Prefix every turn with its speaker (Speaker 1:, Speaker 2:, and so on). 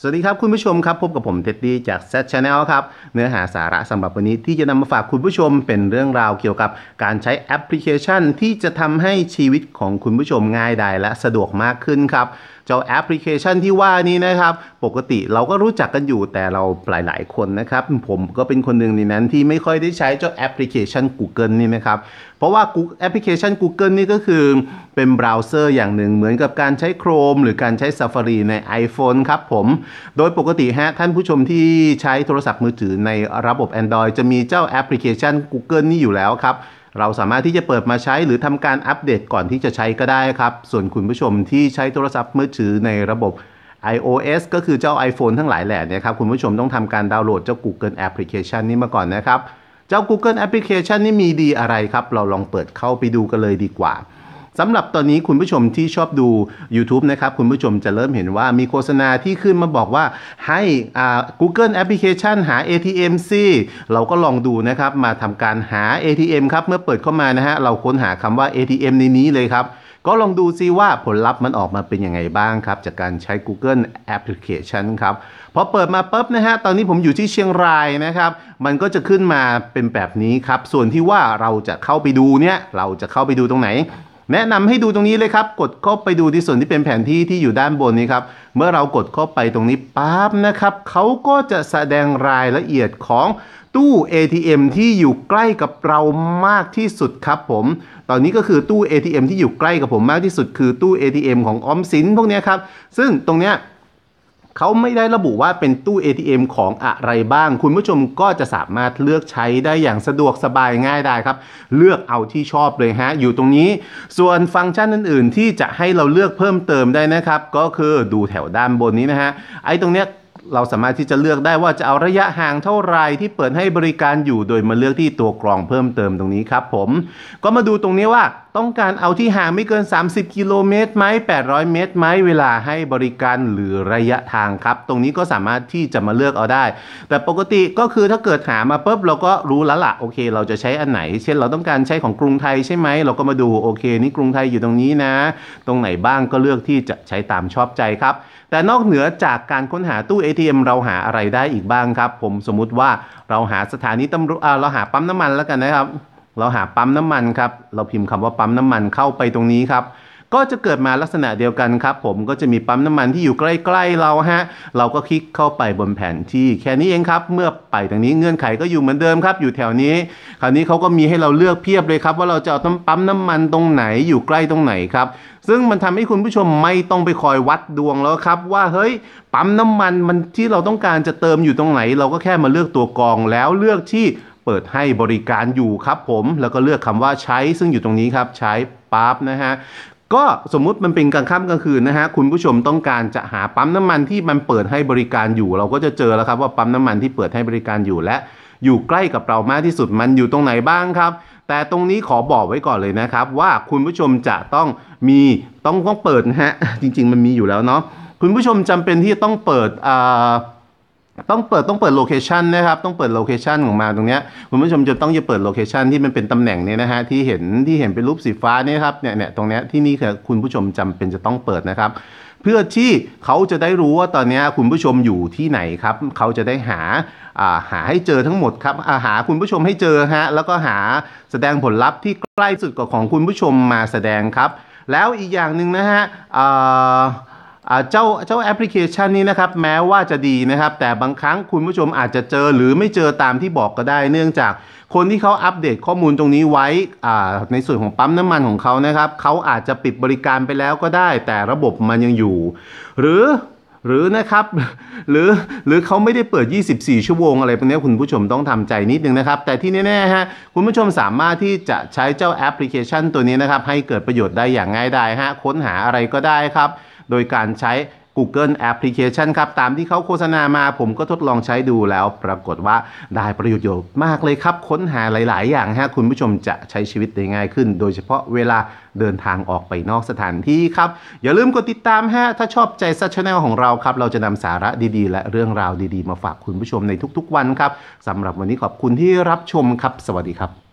Speaker 1: สวัสดีครับคุณผู้ชมครับพบกับผมเท็ดดี้จากแซดชาแนลครับ เนื้อหาสาระสำหรับวันนี้ที่จะนำมาฝากคุณผู้ชมเป็นเรื่องราวเกี่ยวกับ การใช้แอปพลิเคชันที่จะทำให้ชีวิตของคุณผู้ชมง่ายดายและสะดวกมากขึ้นครับเจ้าแอปพลิเคชันที่ว่านี้นะครับ ปกติเราก็รู้จักกันอยู่ แต่เราหลาย ๆ คนนะครับ ผมก็เป็นคนหนึ่งในนั้นที่ไม่ค่อยได้ใช้เจ้าแอปพลิเคชัน Google นี่นะครับ เพราะว่าแอปพลิเคชัน Google นี่ก็คือเป็นเบราว์เซอร์อย่างหนึ่งเหมือนกับการใช้ Chrome หรือการใช้ Safari ใน iPhone ครับผม โดยปกติฮะท่านผู้ชมที่ใช้โทรศัพท์มือถือในระบบ Android จะมีเจ้าแอปพลิเคชัน Google นี่อยู่แล้วครับเราสามารถที่จะเปิดมาใช้หรือทำการอัปเดตก่อนที่จะใช้ก็ได้ครับ ส่วนคุณผู้ชมที่ใช้โทรศัพท์มือถือในระบบ iOS ก็คือเจ้า iPhone ทั้งหลายแหล่นะครับคุณผู้ชมต้องทำการดาวน์โหลดเจ้า Google Application นี้มาก่อนนะครับ เจ้า Google Application นี้มีดีอะไรครับ เราลองเปิดเข้าไปดูกันเลยดีกว่าสำหรับตอนนี้คุณผู้ชมที่ชอบดู YouTube นะครับ คุณผู้ชมจะเริ่มเห็นว่ามีโฆษณาที่ขึ้นมาบอกว่าให้ Google Application หา ATM ซีเราก็ลองดูนะครับ มาทำการหา ATM ครับ เมื่อเปิดเข้ามานะฮะเราค้นหาคำว่า ATM ในนี้เลยครับ ก็ลองดูซิว่าผลลัพธ์มันออกมาเป็นยังไงบ้างครับ จากการใช้ Google Application ครับ พอเปิดมาปุ๊บนะฮะตอนนี้ผมอยู่ที่เชียงรายนะครับ มันก็จะขึ้นมาเป็นแบบนี้ครับ ส่วนที่ว่าเราจะเข้าไปดูเนี่ยเราจะเข้าไปดูตรงไหนแนะนำให้ดูตรงนี้เลยครับกดเข้าไปดูที่ส่วนที่เป็นแผนที่ที่อยู่ด้านบนนี้ครับเมื่อเรากดเข้าไปตรงนี้ปั๊บนะครับเขาก็จะแสดงรายละเอียดของตู้ ATM ที่อยู่ใกล้กับเรามากที่สุดครับผม ตอนนี้ก็คือตู้ ATM ที่อยู่ใกล้กับผมมากที่สุดคือตู้ ATM ของออมสินพวกนี้ครับซึ่งตรงเนี้ยเขาไม่ได้ระบุว่าเป็นตู้ ATM ของอะไรบ้าง คุณผู้ชมก็จะสามารถเลือกใช้ได้อย่างสะดวกสบายง่ายได้ครับ เลือกเอาที่ชอบเลยฮะ อยู่ตรงนี้ ส่วนฟังก์ชันอื่นๆ ที่จะให้เราเลือกเพิ่มเติมได้นะครับ ก็คือดูแถวด้านบนนี้นะฮะไอ้ตรงเนี้ยเราสามารถที่จะเลือกได้ว่าจะเอาระยะห่างเท่าไรที่เปิดให้บริการอยู่โดยมาเลือกที่ตัวกรองเพิ่มเติมตรงนี้ครับ ผม ก็มาดูตรงนี้ว่าต้องการเอาที่ห่างไม่เกิน 30 กิโลเมตรไหม800เมตรไหมเวลาให้บริการหรือระยะทางครับ ตรงนี้ก็สามารถที่จะมาเลือกเอาได้ แต่ปกติก็คือถ้าเกิดหามาปุ๊บเราก็รู้แล้วละ่ะโอเค เราจะใช้อันไหน เช่นเราต้องการใช้ของกรุงไทยใช่ไหมเราก็มาดูโอเคนี่กรุงไทยอยู่ตรงนี้นะ ตรงไหนบ้างก็เลือกที่จะใช้ตามชอบใจครับ แต่นอกเหนือจากการค้นหาตู้ ATM เราหาอะไรได้อีกบ้างครับ ผมสมมุติว่าเราหาสถานีตำรวจเราหาปั๊มน้ำมันแล้วกันนะครับเราหาปั๊มน้ำมันครับ เราพิมพ์คำว่าปั๊มน้ำมันเข้าไปตรงนี้ครับ ก็จะเกิดมาลักษณะเดียวกันครับผม ก็จะมีปั๊มน้ำมันที่อยู่ใกล้ ๆเราฮะ เราก็คลิกเข้าไปบนแผนที่แค่นี้เองครับ เมื่อไปตรงนี้เงื่อนไขก็อยู่เหมือนเดิมครับ อยู่แถวนี้ คราวนี้เขาก็มีให้เราเลือกเพียบเลยครับ ว่าเราจะเอาต้มปั๊มน้ำมันตรงไหน อยู่ใกล้ตรงไหนครับ ซึ่งมันทำให้คุณผู้ชมไม่ต้องไปคอยวัดดวงแล้วครับ ว่าเฮ้ย ปั๊มน้ำมันมันที่เราต้องการจะเติมอยู่ตรงไหน เราก็แค่มาเลือกตัวกรองแล้วเลือกที่เปิดให้บริการอยู่ครับผมแล้วก็เลือกคำว่าใช้ซึ่งอยู่ตรงนี้ครับใช้ปั๊บนะฮะก็สมมุติมันเป็นกลางค่ำกลางคืนนะฮะ คุณผู้ชมต้องการจะหาปั๊มน้ำมันที่มันเปิดให้บริการอยู่เราก็จะเจอแล้วครับว่าปั๊มน้ำมันที่เปิดให้บริการอยู่และอยู่ใกล้กับเรามากที่สุดมันอยู่ตรงไหนบ้างครับ แต่ตรงนี้ขอบอกไว้ก่อนเลยนะครับ ว่าคุณผู้ชมจะต้องมีต้องต้องเปิดนะฮะจริง ๆ มันมีอยู่แล้วเนาะคุณผู้ชมจำเป็นที่ต้องเปิดอ่าต้องเปิดต้องเปิดโลเคชันนะครับต้องเปิดโลเคชันของมาตรงนี้คุณผู้ชมจะต้องจะเปิดโลเคชันที่มันเป็นตำแหน่งนี้นะฮะที่เห็นที่เห็นเป็นรูปสีฟ้านี่ครับเนี่ยเนี่ยตรงนี้ที่นี่คือคุณผู้ชมจำเป็นจะต้องเปิดนะครับ เพื่อที่เขาจะได้รู้ว่าตอนนี้คุณผู้ชมอยู่ที่ไหนครับ เขาจะได้หาหาให้เจอทั้งหมดครับาหาคุณผู้ชมให้เจอฮะแล้วก็หาแสดงผลลัพธ์ที่ใกล้สุดกับของคุณผู้ชมมาแสดงครับ แล้วอีกอย่างหนึ่งนะฮะเจ้าเจ้าแอปพลิเคชันนี้นะครับแม้ว่าจะดีนะครับ แต่บางครั้งคุณผู้ชมอาจจะเจอหรือไม่เจอตามที่บอกก็ได้ เนื่องจากคนที่เขาอัปเดตข้อมูลตรงนี้ไว้ในส่วนของปั๊มน้ำมันของเขานะครับ เขาอาจจะปิดบริการไปแล้วก็ได้ แต่ระบบมันยังอยู่ หรือหรือนะครับ หรือหรือเขาไม่ได้เปิด 24 ชั่วโมงอะไรพวกนี้คุณผู้ชมต้องทำใจนิดนึงนะครับแต่ที่แน่ๆฮะคุณผู้ชมสามารถที่จะใช้เจ้าแอปพลิเคชันตัวนี้นะครับ ให้เกิดประโยชน์ได้อย่างง่ายดายฮะค้นหาอะไรก็ได้ครับโดยการใช้ Google Application ครับ ตามที่เขาโฆษณามาผมก็ทดลองใช้ดูแล้ว ปรากฏว่าได้ประโยชน์มากเลยครับ ค้นหาหลาย ๆ อย่างฮะคุณผู้ชมจะใช้ชีวิตได้ง่ายขึ้น โดยเฉพาะเวลาเดินทางออกไปนอกสถานที่ครับ อย่าลืมกดติดตามฮะถ้าชอบใจซัชแนลของเราครับ เราจะนำสาระดี ๆ และเรื่องราวดี ๆ มาฝากคุณผู้ชมในทุก ๆ วันครับสำหรับวันนี้ขอบคุณที่รับชมครับ สวัสดีครับ